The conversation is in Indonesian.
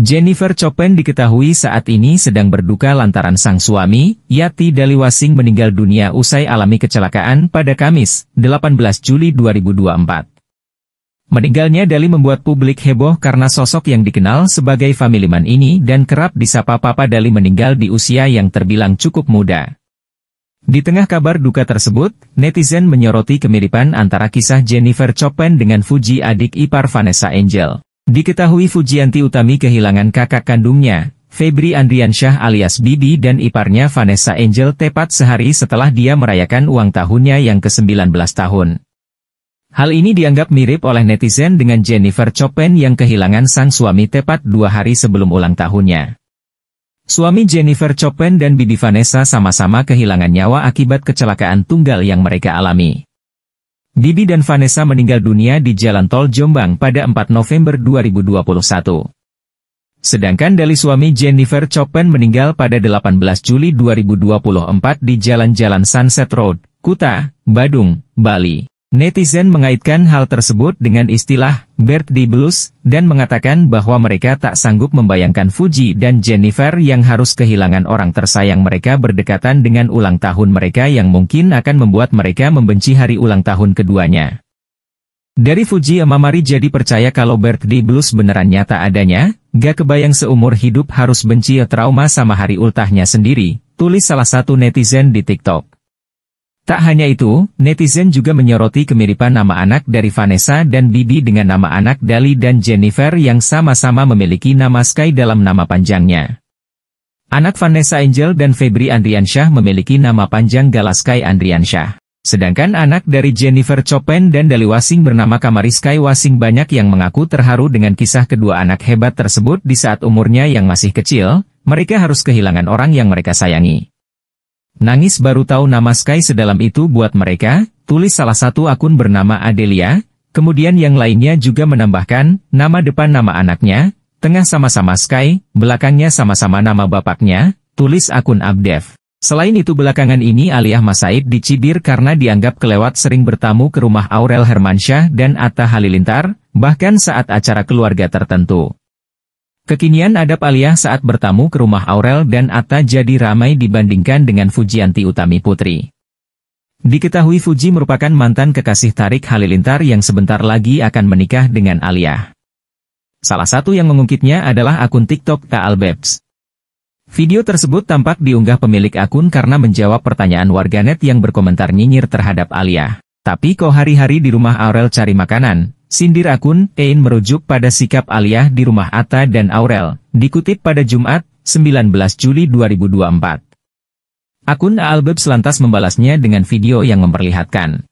Jennifer Chopin diketahui saat ini sedang berduka lantaran sang suami, Yati Daliwasing meninggal dunia usai alami kecelakaan pada Kamis, 18 Juli 2024. Meninggalnya Dali membuat publik heboh karena sosok yang dikenal sebagai family man ini dan kerap disapa Papa Dali meninggal di usia yang terbilang cukup muda. Di tengah kabar duka tersebut, netizen menyoroti kemiripan antara kisah Jennifer Chopin dengan Fuji adik ipar Vanessa Angel. Diketahui Fujianti Utami kehilangan kakak kandungnya, Febri Andriansyah alias Bibi dan iparnya Vanessa Angel tepat sehari setelah dia merayakan uang tahunnya yang ke-19 tahun. Hal ini dianggap mirip oleh netizen dengan Jennifer Chopin yang kehilangan sang suami tepat dua hari sebelum ulang tahunnya. Suami Jennifer Chopin dan Bibi Vanessa sama-sama kehilangan nyawa akibat kecelakaan tunggal yang mereka alami. Bibi dan Vanessa meninggal dunia di Jalan Tol Jombang pada 4 November 2021. Sedangkan dari suami Jennifer Chopin meninggal pada 18 Juli 2024 di Jalan-Jalan Sunset Road, Kuta, Badung, Bali. Netizen mengaitkan hal tersebut dengan istilah birthday blues dan mengatakan bahwa mereka tak sanggup membayangkan Fuji dan Jennifer yang harus kehilangan orang tersayang mereka berdekatan dengan ulang tahun mereka yang mungkin akan membuat mereka membenci hari ulang tahun keduanya. Dari Fuji Amamari jadi percaya kalau birthday blues beneran nyata adanya, gak kebayang seumur hidup harus benci trauma sama hari ultahnya sendiri, tulis salah satu netizen di TikTok. Tak hanya itu, netizen juga menyoroti kemiripan nama anak dari Vanessa dan Bibi dengan nama anak Dali dan Jennifer yang sama-sama memiliki nama Sky dalam nama panjangnya. Anak Vanessa Angel dan Febri Andriansyah memiliki nama panjang Gala Sky Andriansyah. Sedangkan anak dari Jennifer Chopin dan Dali Wasing bernama Kamari Sky Wasing banyak yang mengaku terharu dengan kisah kedua anak hebat tersebut di saat umurnya yang masih kecil, mereka harus kehilangan orang yang mereka sayangi. Nangis baru tahu nama Sky sedalam itu buat mereka, tulis salah satu akun bernama Adelia, kemudian yang lainnya juga menambahkan, nama depan nama anaknya, tengah sama-sama Sky, belakangnya sama-sama nama bapaknya, tulis akun Abdev. Selain itu belakangan ini Aliyah Masaid dicibir karena dianggap kelewat sering bertamu ke rumah Aurel Hermansyah dan Atta Halilintar, bahkan saat acara keluarga tertentu. Kekinian adab Aliyah saat bertamu ke rumah Aurel dan Atta jadi ramai dibandingkan dengan Fujianti Utami Putri. Diketahui Fuji merupakan mantan kekasih Tarik Halilintar yang sebentar lagi akan menikah dengan Aliyah. Salah satu yang mengungkitnya adalah akun TikTok Taalbebs. Video tersebut tampak diunggah pemilik akun karena menjawab pertanyaan warganet yang berkomentar nyinyir terhadap Alia. Tapi kok hari-hari di rumah Aurel cari makanan, Sindir akun, Ein merujuk pada sikap Aliyah di rumah Atta dan Aurel, dikutip pada Jumat, 19 Juli 2024. Akun Albeb selantas membalasnya dengan video yang memperlihatkan